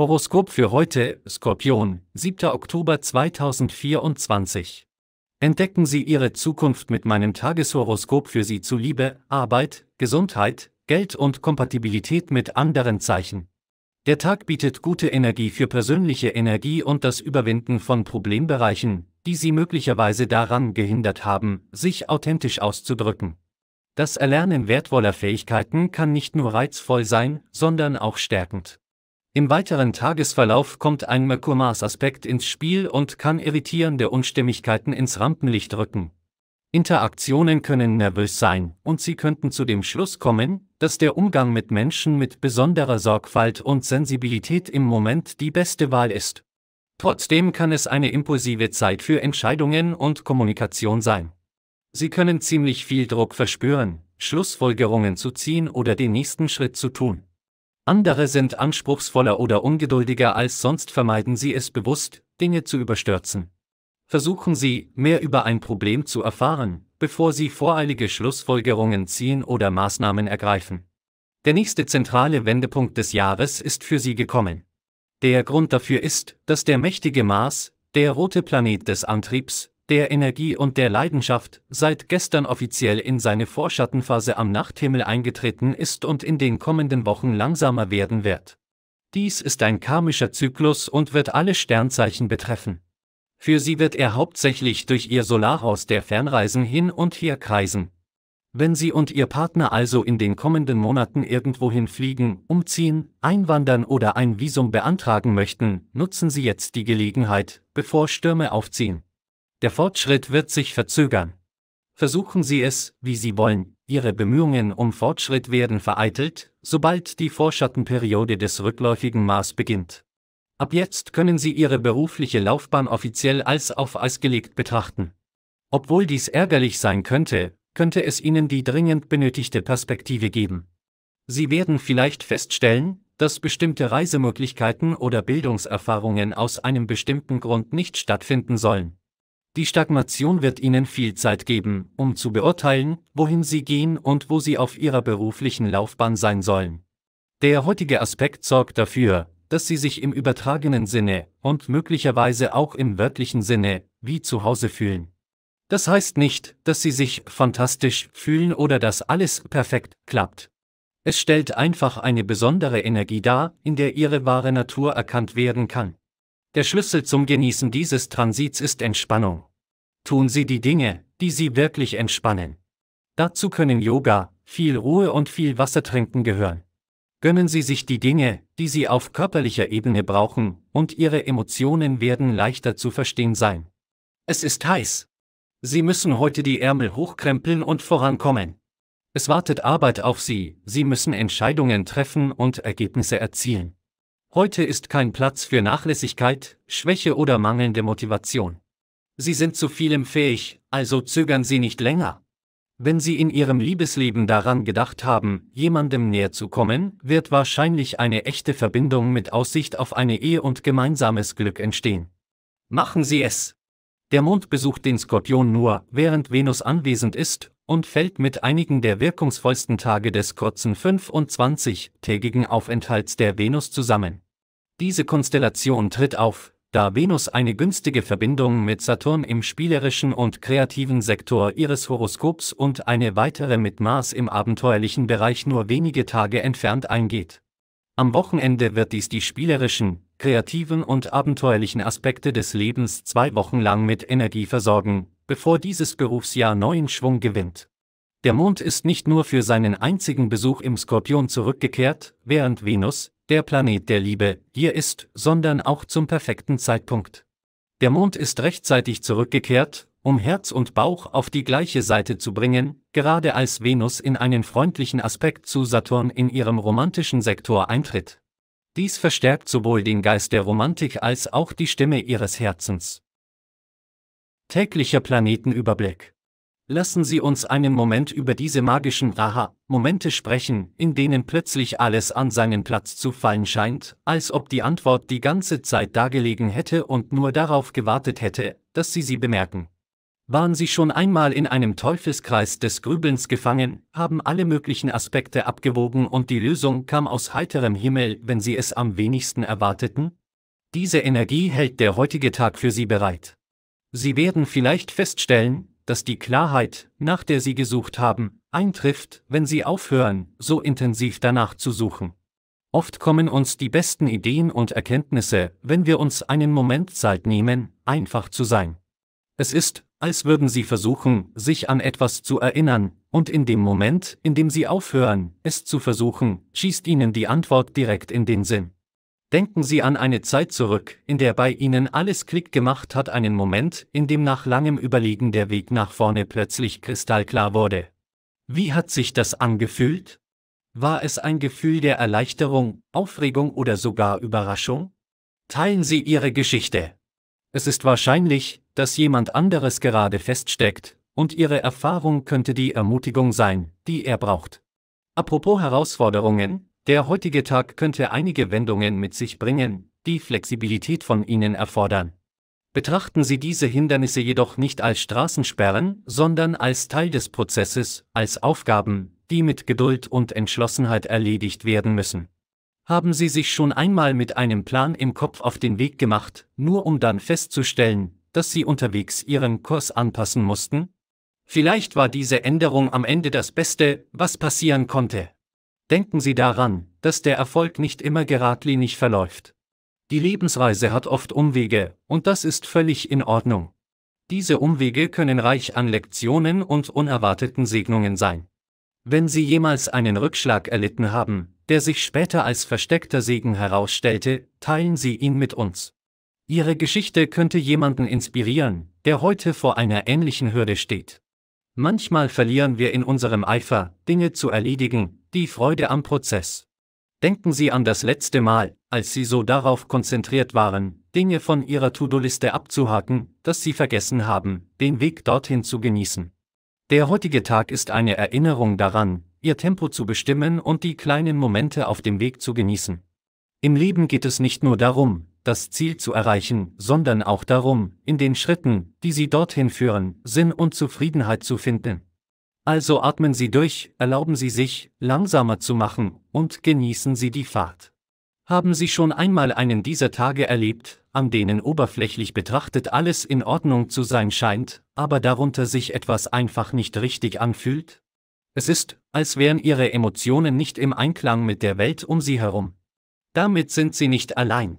Horoskop für heute, Skorpion, 7. Oktober 2024. Entdecken Sie Ihre Zukunft mit meinem Tageshoroskop für Sie zu Liebe, Arbeit, Gesundheit, Geld und Kompatibilität mit anderen Zeichen. Der Tag bietet gute Energie für persönliche Energie und das Überwinden von Problembereichen, die Sie möglicherweise daran gehindert haben, sich authentisch auszudrücken. Das Erlernen wertvoller Fähigkeiten kann nicht nur reizvoll sein, sondern auch stärkend. Im weiteren Tagesverlauf kommt ein Merkur-Mars-Aspekt ins Spiel und kann irritierende Unstimmigkeiten ins Rampenlicht rücken. Interaktionen können nervös sein und sie könnten zu dem Schluss kommen, dass der Umgang mit Menschen mit besonderer Sorgfalt und Sensibilität im Moment die beste Wahl ist. Trotzdem kann es eine impulsive Zeit für Entscheidungen und Kommunikation sein. Sie können ziemlich viel Druck verspüren, Schlussfolgerungen zu ziehen oder den nächsten Schritt zu tun. Andere sind anspruchsvoller oder ungeduldiger als sonst vermeiden sie es bewusst, Dinge zu überstürzen. Versuchen Sie, mehr über ein Problem zu erfahren, bevor Sie voreilige Schlussfolgerungen ziehen oder Maßnahmen ergreifen. Der nächste zentrale Wendepunkt des Jahres ist für Sie gekommen. Der Grund dafür ist, dass der mächtige Mars, der rote Planet des Antriebs, der Energie und der Leidenschaft, seit gestern offiziell in seine Vorschattenphase am Nachthimmel eingetreten ist und in den kommenden Wochen langsamer werden wird. Dies ist ein karmischer Zyklus und wird alle Sternzeichen betreffen. Für sie wird er hauptsächlich durch ihr Solarhaus der Fernreisen hin und her kreisen. Wenn Sie und Ihr Partner also in den kommenden Monaten irgendwohin fliegen, umziehen, einwandern oder ein Visum beantragen möchten, nutzen Sie jetzt die Gelegenheit, bevor Stürme aufziehen. Der Fortschritt wird sich verzögern. Versuchen Sie es, wie Sie wollen, Ihre Bemühungen um Fortschritt werden vereitelt, sobald die Vorschattenperiode des rückläufigen Mars beginnt. Ab jetzt können Sie Ihre berufliche Laufbahn offiziell als auf Eis gelegt betrachten. Obwohl dies ärgerlich sein könnte, könnte es Ihnen die dringend benötigte Perspektive geben. Sie werden vielleicht feststellen, dass bestimmte Reisemöglichkeiten oder Bildungserfahrungen aus einem bestimmten Grund nicht stattfinden sollen. Die Stagnation wird Ihnen viel Zeit geben, um zu beurteilen, wohin Sie gehen und wo Sie auf Ihrer beruflichen Laufbahn sein sollen. Der heutige Aspekt sorgt dafür, dass Sie sich im übertragenen Sinne und möglicherweise auch im wörtlichen Sinne wie zu Hause fühlen. Das heißt nicht, dass Sie sich fantastisch fühlen oder dass alles perfekt klappt. Es stellt einfach eine besondere Energie dar, in der Ihre wahre Natur erkannt werden kann. Der Schlüssel zum Genießen dieses Transits ist Entspannung. Tun Sie die Dinge, die Sie wirklich entspannen. Dazu können Yoga, viel Ruhe und viel Wasser trinken gehören. Gönnen Sie sich die Dinge, die Sie auf körperlicher Ebene brauchen, und Ihre Emotionen werden leichter zu verstehen sein. Es ist heiß. Sie müssen heute die Ärmel hochkrempeln und vorankommen. Es wartet Arbeit auf Sie, Sie müssen Entscheidungen treffen und Ergebnisse erzielen. Heute ist kein Platz für Nachlässigkeit, Schwäche oder mangelnde Motivation. Sie sind zu vielem fähig, also zögern Sie nicht länger. Wenn Sie in Ihrem Liebesleben daran gedacht haben, jemandem näher zu kommen, wird wahrscheinlich eine echte Verbindung mit Aussicht auf eine Ehe und gemeinsames Glück entstehen. Machen Sie es! Der Mond besucht den Skorpion nur, während Venus anwesend ist, und fällt mit einigen der wirkungsvollsten Tage des kurzen 25-tägigen Aufenthalts der Venus zusammen. Diese Konstellation tritt auf, da Venus eine günstige Verbindung mit Saturn im spielerischen und kreativen Sektor ihres Horoskops und eine weitere mit Mars im abenteuerlichen Bereich nur wenige Tage entfernt eingeht am Wochenende wird dies die spielerischen, kreativen und abenteuerlichen Aspekte des Lebens zwei Wochen lang mit Energie versorgen, bevor dieses Berufsjahr neuen Schwung gewinnt. Der Mond ist nicht nur für seinen einzigen Besuch im Skorpion zurückgekehrt, während Venus, der Planet der Liebe, hier ist, sondern auch zum perfekten Zeitpunkt. Der Mond ist rechtzeitig zurückgekehrt, um Herz und Bauch auf die gleiche Seite zu bringen, gerade als Venus in einen freundlichen Aspekt zu Saturn in ihrem romantischen Sektor eintritt. Dies verstärkt sowohl den Geist der Romantik als auch die Stimme ihres Herzens. Täglicher Planetenüberblick. Lassen Sie uns einen Moment über diese magischen Raha-Momente sprechen, in denen plötzlich alles an seinen Platz zu fallen scheint, als ob die Antwort die ganze Zeit dagelegen hätte und nur darauf gewartet hätte, dass Sie sie bemerken. Waren Sie schon einmal in einem Teufelskreis des Grübelns gefangen, haben alle möglichen Aspekte abgewogen und die Lösung kam aus heiterem Himmel, wenn Sie es am wenigsten erwarteten? Diese Energie hält der heutige Tag für Sie bereit. Sie werden vielleicht feststellen, dass die Klarheit, nach der Sie gesucht haben, eintrifft, wenn Sie aufhören, so intensiv danach zu suchen. Oft kommen uns die besten Ideen und Erkenntnisse, wenn wir uns einen Moment Zeit nehmen, einfach zu sein. Es ist, als würden sie versuchen, sich an etwas zu erinnern, und in dem Moment, in dem sie aufhören, es zu versuchen, schießt ihnen die Antwort direkt in den Sinn. Denken Sie an eine Zeit zurück, in der bei Ihnen alles Klick gemacht hat, einen Moment, in dem nach langem Überlegen der Weg nach vorne plötzlich kristallklar wurde. Wie hat sich das angefühlt? War es ein Gefühl der Erleichterung, Aufregung oder sogar Überraschung? Teilen Sie Ihre Geschichte. Es ist wahrscheinlich, dass jemand anderes gerade feststeckt, und ihre Erfahrung könnte die Ermutigung sein, die er braucht. Apropos Herausforderungen, der heutige Tag könnte einige Wendungen mit sich bringen, die Flexibilität von Ihnen erfordern. Betrachten Sie diese Hindernisse jedoch nicht als Straßensperren, sondern als Teil des Prozesses, als Aufgaben, die mit Geduld und Entschlossenheit erledigt werden müssen. Haben Sie sich schon einmal mit einem Plan im Kopf auf den Weg gemacht, nur um dann festzustellen, dass sie unterwegs ihren Kurs anpassen mussten? Vielleicht war diese Änderung am Ende das Beste, was passieren konnte. Denken Sie daran, dass der Erfolg nicht immer geradlinig verläuft. Die Lebensreise hat oft Umwege, und das ist völlig in Ordnung. Diese Umwege können reich an Lektionen und unerwarteten Segnungen sein. Wenn Sie jemals einen Rückschlag erlitten haben, der sich später als versteckter Segen herausstellte, teilen Sie ihn mit uns. Ihre Geschichte könnte jemanden inspirieren, der heute vor einer ähnlichen Hürde steht. Manchmal verlieren wir in unserem Eifer, Dinge zu erledigen, die Freude am Prozess. Denken Sie an das letzte Mal, als Sie so darauf konzentriert waren, Dinge von Ihrer To-Do-Liste abzuhaken, dass Sie vergessen haben, den Weg dorthin zu genießen. Der heutige Tag ist eine Erinnerung daran, Ihr Tempo zu bestimmen und die kleinen Momente auf dem Weg zu genießen. Im Leben geht es nicht nur darum, das Ziel zu erreichen, sondern auch darum, in den Schritten, die sie dorthin führen, Sinn und Zufriedenheit zu finden. Also atmen Sie durch, erlauben Sie sich, langsamer zu machen, und genießen Sie die Fahrt. Haben Sie schon einmal einen dieser Tage erlebt, an denen oberflächlich betrachtet alles in Ordnung zu sein scheint, aber darunter sich etwas einfach nicht richtig anfühlt? Es ist, als wären Ihre Emotionen nicht im Einklang mit der Welt um Sie herum. Damit sind Sie nicht allein.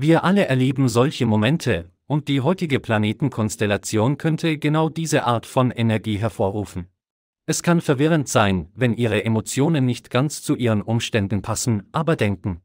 Wir alle erleben solche Momente, und die heutige Planetenkonstellation könnte genau diese Art von Energie hervorrufen. Es kann verwirrend sein, wenn Ihre Emotionen nicht ganz zu Ihren Umständen passen, aber denken,